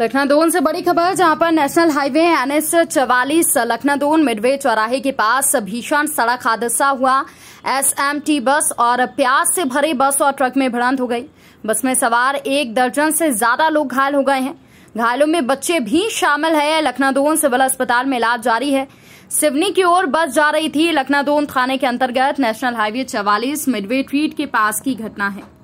लखनादोन से बड़ी खबर जहां पर नेशनल हाईवे एन एच चवालीस लखनादोन मिडवे चौराहे के पास भीषण सड़क हादसा हुआ एसएमटी बस और प्याज से भरे बस और ट्रक में भिड़ंत हो गई बस में सवार एक दर्जन से ज्यादा लोग घायल हो गए हैं घायलों में बच्चे भी शामिल है लखनादोन सिविल अस्पताल में इलाज जारी है सिवनी की ओर बस जा रही थी लखनादोन थाने के अंतर्गत नेशनल हाईवे चवालीस मिडवे ट्रीट के पास की घटना है